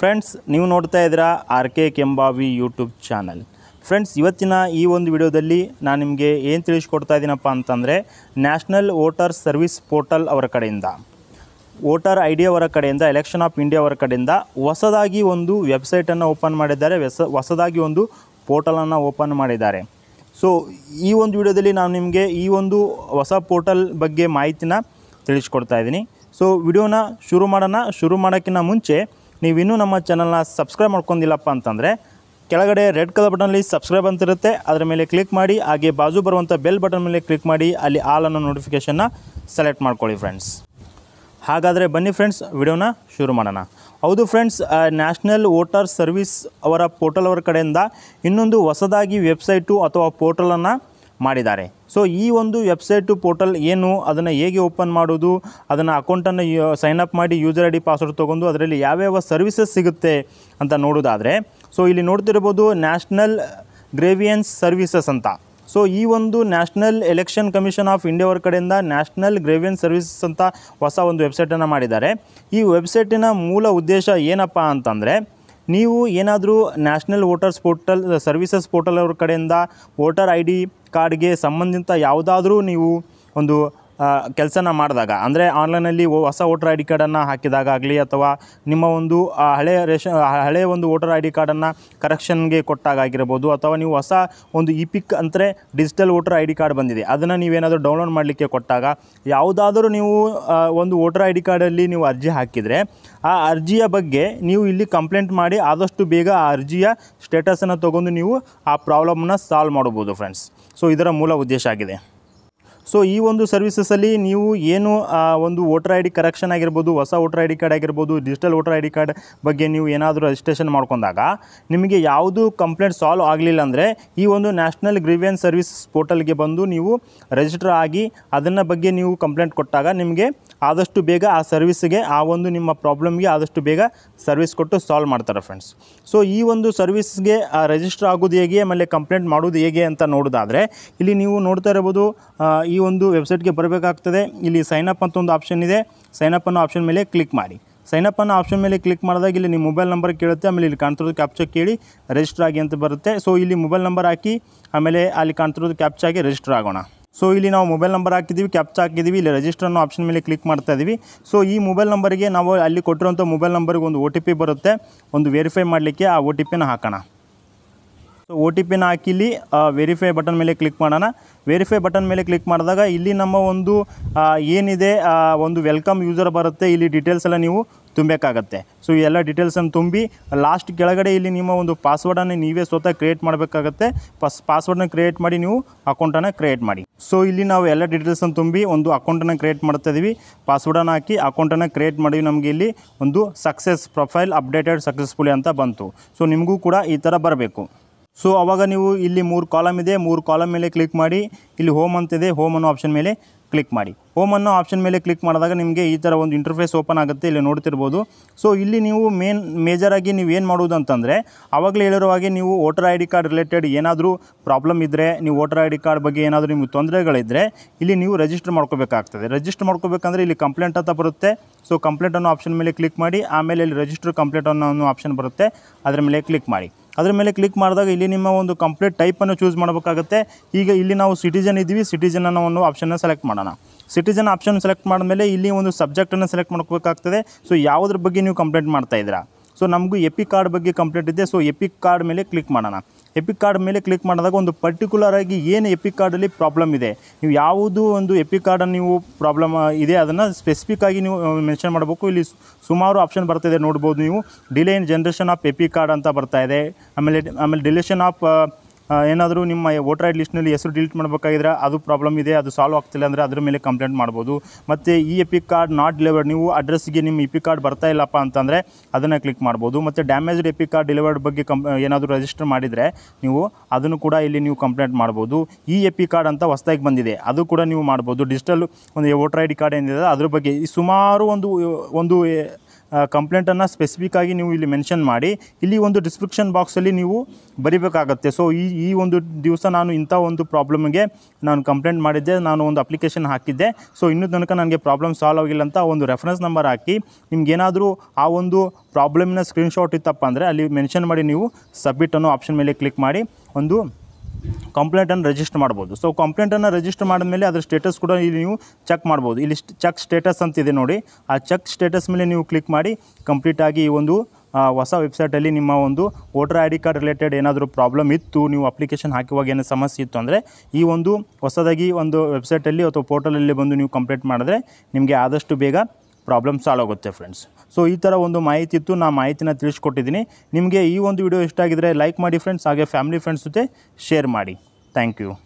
friends ನೀವು ನೋಡ್ತಾ ಇದ್ದೀರಾ R K Kembhavi YouTube channel friends ಇವತ್ತಿನ ಈ ಒಂದು ವಿಡಿಯೋದಲ್ಲಿ ನಾನು ನಿಮಗೆ ಏನು ತಿಳಿಸ್ಕೊಡ್ತಾ ಇದ್ದೀನಪ್ಪ ಅಂತಂದರೆ ನ್ಯಾಷನಲ್ ವೋಟರ್ ಸರ್ವಿಸ್ ಪೋರ್ಟಲ್ ಅವರ ಕಡೆಯಿಂದ ವೋಟರ್ ಐ ಡಿ ಅವರ ಕಡೆಯಿಂದ ಎಲೆಕ್ಷನ್ ಆಫ್ ಇಂಡಿಯಾ ಅವರ ಕಡೆಯಿಂದ ಹೊಸದಾಗಿ ಒಂದು ವೆಬ್ಸೈಟನ್ನು ಓಪನ್ ಮಾಡಿದ್ದಾರೆ ಹೊಸ ಹೊಸದಾಗಿ ಒಂದು ಪೋರ್ಟಲನ್ನು ಓಪನ್ ಮಾಡಿದ್ದಾರೆ ಸೊ ಈ ಒಂದು ವಿಡಿಯೋದಲ್ಲಿ ನಾನು ನಿಮಗೆ ಈ ಒಂದು ಹೊಸ ಪೋರ್ಟಲ್ ಬಗ್ಗೆ ಮಾಹಿತಿನ ತಿಳಿಸ್ಕೊಡ್ತಾ ಇದ್ದೀನಿ ಸೊ ವಿಡಿಯೋನ ಶುರು ಮಾಡೋಣ ಶುರು ಮಾಡೋಕ್ಕಿಂತ ಮುಂಚೆ ನೀವು ಇನ್ನೂ ನಮ್ಮ ಚಾನಲ್ನ ಸಬ್ಸ್ಕ್ರೈಬ್ ಮಾಡ್ಕೊಂಡಿಲ್ಲಪ್ಪ ಅಂತಂದರೆ ಕೆಳಗಡೆ ರೆಡ್ ಕಲರ್ ಬಟನಲ್ಲಿ ಸಬ್ಸ್ಕ್ರೈಬ್ ಅಂತಿರುತ್ತೆ ಅದರ ಮೇಲೆ ಕ್ಲಿಕ್ ಮಾಡಿ ಹಾಗೆ ಬಾಜು ಬರುವಂಥ ಬೆಲ್ ಬಟನ್ ಮೇಲೆ ಕ್ಲಿಕ್ ಮಾಡಿ ಅಲ್ಲಿ ಆಲ್ ಅನ್ನೋ ನೋಟಿಫಿಕೇಷನ್ನ ಸೆಲೆಕ್ಟ್ ಮಾಡ್ಕೊಳ್ಳಿ ಫ್ರೆಂಡ್ಸ್ ಹಾಗಾದರೆ ಬನ್ನಿ ಫ್ರೆಂಡ್ಸ್ ವಿಡಿಯೋನ ಶುರು ಮಾಡೋಣ ಹೌದು ಫ್ರೆಂಡ್ಸ್ ನ್ಯಾಷನಲ್ ವೋಟರ್ ಸರ್ವಿಸ್ ಅವರ ಪೋರ್ಟಲ್ ಅವರ ಕಡೆಯಿಂದ ಇನ್ನೊಂದು ಹೊಸದಾಗಿ ವೆಬ್ಸೈಟು ಅಥವಾ ಪೋರ್ಟಲನ್ನು ಮಾಡಿದ್ದಾರೆ ಸೊ ಈ ಒಂದು ವೆಬ್ಸೈಟು ಪೋರ್ಟಲ್ ಏನು ಅದನ್ನು ಹೇಗೆ ಓಪನ್ ಮಾಡೋದು ಅದನ್ನು ಅಕೌಂಟನ್ನು ಸೈನ್ ಅಪ್ ಮಾಡಿ ಯೂಸರ್ ಐ ಡಿ ಪಾಸ್ವರ್ಡ್ ತೊಗೊಂಡು ಅದರಲ್ಲಿ ಯಾವ್ಯಾವ ಸರ್ವಿಸಸ್ ಸಿಗುತ್ತೆ ಅಂತ ನೋಡೋದಾದರೆ ಸೊ ಇಲ್ಲಿ ನೋಡ್ತಿರ್ಬೋದು ನ್ಯಾಷನಲ್ ಗ್ರೇವಿಯನ್ಸ್ ಸರ್ವಿಸಸ್ ಅಂತ ಸೊ ಈ ಒಂದು national election commission of India ಅವ್ರ ಕಡೆಯಿಂದ ನ್ಯಾಷನಲ್ ಗ್ರೇವಿಯನ್ಸ್ ಸರ್ವಿಸಸ್ ಅಂತ ಹೊಸ ಒಂದು ವೆಬ್ಸೈಟನ್ನು ಮಾಡಿದ್ದಾರೆ ಈ ವೆಬ್ಸೈಟಿನ ಮೂಲ ಉದ್ದೇಶ ಏನಪ್ಪ ಅಂತಂದರೆ ನೀವು ಏನಾದರೂ national voters portal services portal ಅವ್ರ ಕಡೆಯಿಂದ ವೋಟರ್ ಐ ಡಿ ಕಾರ್ಡ್ಗೆ ಸಂಬಂಧಿತ ಯಾವುದಾದ್ರೂ ನೀವು ಒಂದು ಕೆಲಸನ ಮಾಡಿದಾಗ ಅಂದರೆ ಆನ್ಲೈನಲ್ಲಿ ಹೊಸ ವೋಟರ್ ಐ ಡಿ ಕಾರ್ಡನ್ನು ಆಗಲಿ ಅಥವಾ ನಿಮ್ಮ ಒಂದು ಹಳೆಯ ರೇಷನ್ ಹಳೆಯ ಒಂದು ವೋಟರ್ ಐ ಡಿ ಕಾರ್ಡನ್ನು ಕರೆಕ್ಷನ್ಗೆ ಕೊಟ್ಟಾಗ ಆಗಿರ್ಬೋದು ಅಥವಾ ನೀವು ಹೊಸ ಒಂದು ಇ ಪಿಕ್ ಅಂದರೆ digital voter I D card ಬಂದಿದೆ ಅದನ್ನು ನೀವೇನಾದರೂ ಡೌನ್ಲೋಡ್ ಮಾಡಲಿಕ್ಕೆ ಕೊಟ್ಟಾಗ ಯಾವುದಾದರೂ ನೀವು ಒಂದು ವೋಟರ್ ಐ ಡಿ ಕಾರ್ಡಲ್ಲಿ ನೀವು ಅರ್ಜಿ ಹಾಕಿದರೆ ಆ ಅರ್ಜಿಯ ಬಗ್ಗೆ ನೀವು ಇಲ್ಲಿ ಕಂಪ್ಲೇಂಟ್ ಮಾಡಿ ಆದಷ್ಟು ಬೇಗ ಆ ಅರ್ಜಿಯ ಸ್ಟೇಟಸನ್ನು ತೊಗೊಂಡು ನೀವು ಆ ಪ್ರಾಬ್ಲಮ್ನ ಸಾಲ್ವ್ ಮಾಡ್ಬೋದು ಫ್ರೆಂಡ್ಸ್ ಸೊ ಇದರ ಮೂಲ ಉದ್ದೇಶ ಆಗಿದೆ ಸೊ ಈ ಒಂದು ಸರ್ವಿಸಸಲ್ಲಿ ನೀವು ಏನು ಒಂದು ವೋಟರ್ ಐ ಡಿ ಕರೆಕ್ಷನ್ ಆಗಿರ್ಬೋದು ಹೊಸ ವೋಟರ್ ಐ ಡಿ ಕಾರ್ಡ್ ಆಗಿರ್ಬೋದು digital voter I D card ಬಗ್ಗೆ ನೀವು ಏನಾದರೂ ರಿಜಿಸ್ಟ್ರೇಷನ್ ಮಾಡ್ಕೊಂಡಾಗ ನಿಮಗೆ ಯಾವುದು ಕಂಪ್ಲೇಂಟ್ ಸಾಲ್ವ್ ಆಗಲಿಲ್ಲ ಅಂದರೆ ಈ ಒಂದು ನ್ಯಾಷನಲ್ ಗ್ರೀವಿಯನ್ಸ್ ಸರ್ವಿಸ್ ಪೋರ್ಟಲ್ಗೆ ಬಂದು ನೀವು ರಿಜಿಸ್ಟರ್ ಆಗಿ ಅದನ್ನು ಬಗ್ಗೆ ನೀವು ಕಂಪ್ಲೇಂಟ್ ಕೊಟ್ಟಾಗ ನಿಮಗೆ ಆದಷ್ಟು ಬೇಗ ಆ ಸರ್ವಿಸ್ಗೆ ಆ ಒಂದು ನಿಮ್ಮ ಪ್ರಾಬ್ಲಮ್ಗೆ ಆದಷ್ಟು ಬೇಗ ಸರ್ವಿಸ್ ಕೊಟ್ಟು ಸಾಲ್ವ್ ಮಾಡ್ತಾರೆ ಫ್ರೆಂಡ್ಸ್ ಸೊ ಈ ಒಂದು ಸರ್ವಿಸ್ಗೆ ರಿಜಿಸ್ಟರ್ ಆಗೋದು ಹೇಗೆ ಆಮೇಲೆ ಕಂಪ್ಲೇಂಟ್ ಮಾಡೋದು ಹೇಗೆ ಅಂತ ನೋಡೋದಾದರೆ ಇಲ್ಲಿ ನೀವು ನೋಡ್ತಾ ಇರ್ಬೋದು ಈ ಒಂದು ವೆಬ್ಸೈಟ್ಗೆ ಬರಬೇಕಾಗ್ತದೆ ಇಲ್ಲಿ ಸೈನ್ ಅಪ್ ಅಂತ ಒಂದು ಆಪ್ಷನ್ ಇದೆ ಸೈನ್ ಅಪ್ ಅನ್ನೋ ಆಪ್ಷನ್ ಮೇಲೆ ಕ್ಲಿಕ್ ಮಾಡಿ ಸೈನ್ ಅಪ್ ಅನ್ನೋ ಆಪ್ಷನ್ ಮೇಲೆ ಕ್ಲಿಕ್ ಮಾಡಿದಾಗ ಇಲ್ಲಿ ನಿಮ್ಮ ಮೊಬೈಲ್ ನಂಬರ್ ಕೇಳುತ್ತೆ ಆಮೇಲೆ ಇಲ್ಲಿ ಕಾಣ್ತಿರೋದು ಕ್ಯಾಪ್ಚಾ ಕೇಳಿ ರಿಜಿಸ್ಟರ್ ಆಗಿ ಅಂತ ಬರುತ್ತೆ ಸೊ ಇಲ್ಲಿ ಮೊಬೈಲ್ ನಂಬರ್ ಹಾಕಿ ಆಮೇಲೆ ಅಲ್ಲಿ ಕಾಣ್ತಿರೋದು ಕ್ಯಾಪ್ಚಾಗೆ ರಿಜಿಸ್ಟರ್ ಆಗೋಣ ಸೊ ಇಲ್ಲಿ ನಾವು ಮೊಬೈಲ್ ನಂಬರ್ ಹಾಕಿದ್ದೀವಿ ಕ್ಯಾಪ್ಚಾ ಹಾಕಿದ್ದೀವಿ ಇಲ್ಲಿ ರಿಜಿಸ್ಟರ್ ಅನ್ನೋ ಆಪ್ಷನ್ ಮೇಲೆ ಕ್ಲಿಕ್ ಮಾಡ್ತಾ ಇದ್ದೀವಿ ಸೊ ಈ ಮೊಬೈಲ್ ನಂಬರಿಗೆ ನಾವು ಅಲ್ಲಿ ಕೊಟ್ಟಿರುವಂಥ ಮೊಬೈಲ್ ನಂಬರ್ಗೆ ಒಂದು ಒ ಟಿ ಪಿ ಬರುತ್ತೆ ಒಂದು ವೆರಿಫೈ ಮಾಡಲಿಕ್ಕೆ ಆ ಒ ಟಿ ಪಿನ ಹಾಕೋಣ ಸೊ ಒ ಟಿ ಪಿನ ಇಲ್ಲಿ ವೆರಿಫೈ ಬಟನ್ ಮೇಲೆ ಕ್ಲಿಕ್ ಮಾಡೋಣ ವೆರಿಫೈ ಬಟನ್ ಮೇಲೆ ಕ್ಲಿಕ್ ಮಾಡಿದಾಗ ಇಲ್ಲಿ ನಮ್ಮ ಒಂದು ಏನಿದೆ ಒಂದು ವೆಲ್ಕಮ್ ಯೂಸರ್ ಬರುತ್ತೆ ಇಲ್ಲಿ ಡೀಟೇಲ್ಸ್ ಎಲ್ಲ ನೀವು ತುಂಬಬೇಕಾಗತ್ತೆ ಸೊ ಎಲ್ಲ ಡೀಟೇಲ್ಸನ್ನು ತುಂಬಿ ಲಾಸ್ಟ್ ಕೆಳಗಡೆ ಇಲ್ಲಿ ನಿಮ್ಮ ಒಂದು ಪಾಸ್ವರ್ಡನ್ನು ನೀವೇ ಸ್ವತಃ ಕ್ರಿಯೇಟ್ ಮಾಡಬೇಕಾಗತ್ತೆ ಪಸ್ ಪಾಸ್ವರ್ಡನ್ನ ಕ್ರಿಯೇಟ್ ಮಾಡಿ ನೀವು ಅಕೌಂಟನ್ನು ಕ್ರಿಯೇಟ್ ಮಾಡಿ ಸೊ ಇಲ್ಲಿ ನಾವು ಎಲ್ಲ ಡೀಟೇಲ್ಸನ್ನು ತುಂಬಿ ಒಂದು ಅಕೌಂಟನ್ನು ಕ್ರಿಯೇಟ್ ಮಾಡ್ತಾ ಇದ್ದೀವಿ ಪಾಸ್ವರ್ಡನ್ನು ಹಾಕಿ ಅಕೌಂಟನ್ನು ಕ್ರಿಯೇಟ್ ಮಾಡಿ ನಮಗೆ ಇಲ್ಲಿ ಒಂದು ಸಕ್ಸಸ್ ಪ್ರೊಫೈಲ್ ಅಪ್ಡೇಟೆಡ್ ಸಕ್ಸಸ್ಫುಲಿ ಅಂತ ಬಂತು ಸೊ ನಿಮಗೂ ಕೂಡ ಈ ಥರ ಬರಬೇಕು ಸೊ ಅವಾಗ ನೀವು ಇಲ್ಲಿ ಮೂರು ಕಾಲಮ್ ಇದೆ ಮೂರು ಕಾಲಮ್ ಮೇಲೆ ಕ್ಲಿಕ್ ಮಾಡಿ ಇಲ್ಲಿ ಹೋಮ್ ಅಂತಿದೆ ಹೋಮ್ ಅನ್ನೋ ಆಪ್ಷನ್ ಮೇಲೆ ಕ್ಲಿಕ್ ಮಾಡಿ ಹೋಮ್ ಅನ್ನೋ ಆಪ್ಷನ್ ಮೇಲೆ ಕ್ಲಿಕ್ ಮಾಡಿದಾಗ ನಿಮಗೆ ಈ ಥರ ಒಂದು ಇಂಟರ್ಫೇಸ್ ಓಪನ್ ಆಗುತ್ತೆ ಇಲ್ಲಿ ನೋಡ್ತಿರ್ಬೋದು ಸೊ ಇಲ್ಲಿ ನೀವು ಮೇನ್ ಮೇಜರಾಗಿ ನೀವು ಏನು ಮಾಡುವುದು ಅಂತಂದರೆ ಆವಾಗಲೇ ಹೇಳಿರೋ ಹಾಗೆ ನೀವು voter I D card related ಏನಾದರೂ ಪ್ರಾಬ್ಲಮ್ ಇದ್ದರೆ ನೀವು ವೋಟರ್ ಐ ಡಿ ಕಾರ್ಡ್ ಬಗ್ಗೆ ಏನಾದರೂ ನಿಮಗೆ ತೊಂದರೆಗಳಿದ್ದರೆ ಇಲ್ಲಿ ನೀವು ರಿಜಿಸ್ಟರ್ ಮಾಡ್ಕೋಬೇಕಾಗ್ತದೆ ರಿಜಿಸ್ಟರ್ ಮಾಡ್ಕೋಬೇಕಂದ್ರೆ ಇಲ್ಲಿ ಕಂಪ್ಲೇಂಟ್ ಅಂತ ಬರುತ್ತೆ ಸೊ ಕಂಪ್ಲೇಂಟ್ ಅನ್ನೋ ಆಪ್ಷನ್ ಮೇಲೆ ಕ್ಲಿಕ್ ಮಾಡಿ ಆಮೇಲೆ ಇಲ್ಲಿ ರಿಜಿಸ್ಟರ್ ಕಂಪ್ಲೇಂಟ್ ಅನ್ನೋ ಆಪ್ಷನ್ ಬರುತ್ತೆ ಅದರ ಮೇಲೆ ಕ್ಲಿಕ್ ಮಾಡಿ ಅದರ ಮೇಲೆ ಕ್ಲಿಕ್ ಮಾಡಿದಾಗ ಇಲ್ಲಿ ನಿಮ್ಮ ಒಂದು ಕಂಪ್ಲೀಟ್ ಟೈಪನ್ನು ಚೂಸ್ ಮಾಡಬೇಕಾಗುತ್ತೆ ಈಗ ಇಲ್ಲಿ ನಾವು ಸಿಟಿಜನ್ ಇದ್ದೀವಿ ಸಿಟಿಜನ್ ಅನ್ನೋ ಒಂದು ಆಪ್ಷನ್ನ ಸೆಲೆಕ್ಟ್ ಮಾಡೋಣ ಸಿಟಿಜನ್ ಆಪ್ಷನ್ ಸೆಲೆಕ್ಟ್ ಮಾಡಿದ್ಮೇಲೆ ಇಲ್ಲಿ ಒಂದು ಸಬ್ಜೆಕ್ಟನ್ನು ಸೆಲೆಕ್ಟ್ ಮಾಡ್ಕೋಬೇಕಾಗ್ತದೆ ಸೊ ಯಾವುದ್ರ ಬಗ್ಗೆ ನೀವು ಕಂಪ್ಲೇಂಟ್ ಮಾಡ್ತಾ ಇದ್ದೀರಾ ಸೊ ನಮಗೂ ಎಪಿಕ್ ಕಾರ್ಡ್ ಬಗ್ಗೆ ಕಂಪ್ಲೇಂಟ್ ಇದೆ ಸೊ ಎಪಿಕ್ ಕಾರ್ಡ್ ಮೇಲೆ ಕ್ಲಿಕ್ ಮಾಡೋಣ ಎಪಿಕ್ ಕಾರ್ಡ್ ಮೇಲೆ ಕ್ಲಿಕ್ ಮಾಡಿದಾಗ ಒಂದು ಪರ್ಟಿಕ್ಯುಲರ್ ಆಗಿ ಏನು ಎಪಿಕ್ ಕಾರ್ಡಲ್ಲಿ ಪ್ರಾಬ್ಲಮ್ ಇದೆ ನೀವು ಯಾವುದು ಒಂದು ಎಪಿ ಕಾರ್ಡನ್ನು ನೀವು ಪ್ರಾಬ್ಲಮ್ ಇದೆ ಅದನ್ನು ಸ್ಪೆಸಿಫಿಕ್ ಆಗಿ ನೀವು ಮೆನ್ಷನ್ ಮಾಡಬೇಕು ಇಲ್ಲಿ ಸುಮಾರು ಆಪ್ಷನ್ ಬರ್ತಾಯಿದೆ ನೋಡ್ಬೋದು ನೀವು delay in generation of EPIC card ಅಂತ ಬರ್ತಾ ಇದೆ ಆಮೇಲೆ ಆಮೇಲೆ ಡಿಲೇಷನ್ ಆಫ್ ಏನಾದರೂ ನಿಮ್ಮ ವೋಟರ್ ಐ ಡಿ ಲಿಸ್ಟ್ನಲ್ಲಿ ಹೆಸರು ಡಿಲೀಟ್ ಮಾಡಬೇಕಾಗಿದ್ರೆ ಅದು ಪ್ರಾಬ್ಲಮ್ ಇದೆ ಅದು ಸಾಲ್ವ್ ಆಗ್ತಿಲ್ಲ ಅಂದರೆ ಅದರ ಮೇಲೆ ಕಂಪ್ಲೇಂಟ್ ಮಾಡ್ಬೋದು ಮತ್ತು E A P card not delivered ನೀವು ಅಡ್ರೆಸ್ಗೆ ನಿಮ್ಮ ಇ ಪಿ ಕಾರ್ಡ್ ಬರ್ತಾ ಇಲ್ಲಪ್ಪ ಅಂತಂದರೆ ಅದನ್ನು ಕ್ಲಿಕ್ ಮಾಡ್ಬೋದು ಮತ್ತು damaged A P card delivered ಬಗ್ಗೆ ಕಂಪ್ ಏನಾದರೂ ರಿಜಿಸ್ಟರ್ ಮಾಡಿದರೆ ನೀವು ಅದನ್ನು ಕೂಡ ಇಲ್ಲಿ ನೀವು ಕಂಪ್ಲೇಂಟ್ ಮಾಡ್ಬೋದು ಇ ಎ ಪಿ ಕಾರ್ಡ್ ಅಂತ ಹೊಸದಾಗಿ ಬಂದಿದೆ ಅದು ಕೂಡ ನೀವು ಮಾಡ್ಬೋದು ಡಿಜಿಟಲ್ ಒಂದು ವೋಟರ್ ಐ ಡಿ ಕಾರ್ಡ್ ಏನಿದೆ ಅದ್ರ ಬಗ್ಗೆ ಸುಮಾರು ಒಂದು ಒಂದು ಕಂಪ್ಲೇಂಟನ್ನು ಸ್ಪೆಸಿಫಿಕ್ ಆಗಿ ನೀವು ಇಲ್ಲಿ ಮೆನ್ಷನ್ ಮಾಡಿ ಇಲ್ಲಿ ಒಂದು ಡಿಸ್ಕ್ರಿಪ್ಷನ್ ಬಾಕ್ಸಲ್ಲಿ ನೀವು ಬರಿಬೇಕಾಗತ್ತೆ ಸೊ ಈ ಈ ಒಂದು ದಿವಸ ನಾನು ಇಂಥ ಒಂದು ಪ್ರಾಬ್ಲಮ್ಗೆ ನಾನು ಕಂಪ್ಲೇಂಟ್ ಮಾಡಿದ್ದೆ ನಾನು ಒಂದು ಅಪ್ಲಿಕೇಶನ್ ಹಾಕಿದ್ದೆ ಸೊ ಇನ್ನೂ ತನಕ ನನಗೆ ಪ್ರಾಬ್ಲಮ್ ಸಾಲ್ವ್ ಆಗಿಲ್ಲ ಅಂತ ಒಂದು ರೆಫರೆನ್ಸ್ ನಂಬರ್ ಹಾಕಿ ನಿಮ್ಗೇನಾದರೂ ಆ ಒಂದು ಪ್ರಾಬ್ಲಮ್ನ ಸ್ಕ್ರೀನ್ಶಾಟ್ ಇತ್ತಪ್ಪ ಅಂದರೆ ಅಲ್ಲಿ ಮೆನ್ಷನ್ ಮಾಡಿ ನೀವು ಸಬ್ಮಿಟ್ ಅನ್ನೋ ಆಪ್ಷನ್ ಮೇಲೆ ಕ್ಲಿಕ್ ಮಾಡಿ ಒಂದು ಕಂಪ್ಲೇಂಟನ್ನು ರಿಜಿಸ್ಟರ್ ಮಾಡ್ಬೋದು ಸೊ ಕಂಪ್ಲೇಂಟನ್ನು ರಿಜಿಸ್ಟರ್ ಮಾಡಿದ್ಮೇಲೆ ಅದರ ಸ್ಟೇಟಸ್ ಕೂಡ ಇಲ್ಲಿ ನೀವು ಚೆಕ್ ಮಾಡ್ಬೋದು ಇಲ್ಲಿ ಚೆಕ್ ಸ್ಟೇಟಸ್ ಅಂತಿದೆ ನೋಡಿ ಆ ಚೆಕ್ ಸ್ಟೇಟಸ್ ಮೇಲೆ ನೀವು ಕ್ಲಿಕ್ ಮಾಡಿ ಕಂಪ್ಲೀಟಾಗಿ ಈ ಒಂದು ಹೊಸ ವೆಬ್ಸೈಟಲ್ಲಿ ನಿಮ್ಮ ಒಂದು voter I D card related ಏನಾದರೂ ಪ್ರಾಬ್ಲಮ್ ಇತ್ತು ನೀವು ಅಪ್ಲಿಕೇಶನ್ ಹಾಕುವಾಗ ಏನೋ ಸಮಸ್ಯೆ ಇತ್ತು ಅಂದರೆ ಈ ಒಂದು ಹೊಸದಾಗಿ ಒಂದು ವೆಬ್ಸೈಟಲ್ಲಿ ಅಥವಾ ಪೋರ್ಟಲಲ್ಲಿ ಬಂದು ನೀವು ಕಂಪ್ಲೇಂಟ್ ಮಾಡಿದ್ರೆ ನಿಮಗೆ ಆದಷ್ಟು ಬೇಗ ಪ್ರಾಬ್ಲಮ್ ಸಾಲ್ವ್ ಆಗುತ್ತೆ ಫ್ರೆಂಡ್ಸ್ ಸೊ ಈ ಥರ ಒಂದು ಮಾಹಿತಿ ಇತ್ತು ನಾ ಮಾಹಿತಿನ ತಿಳಿಸ್ಕೊಟ್ಟಿದ್ದೀನಿ ನಿಮಗೆ ಈ ಒಂದು ವಿಡಿಯೋ ಇಷ್ಟ ಲೈಕ್ ಮಾಡಿ ಫ್ರೆಂಡ್ಸ್ ಹಾಗೆ ಫ್ಯಾಮಿಲಿ ಫ್ರೆಂಡ್ಸ್ ಜೊತೆ ಶೇರ್ ಮಾಡಿ ಥ್ಯಾಂಕ್ ಯು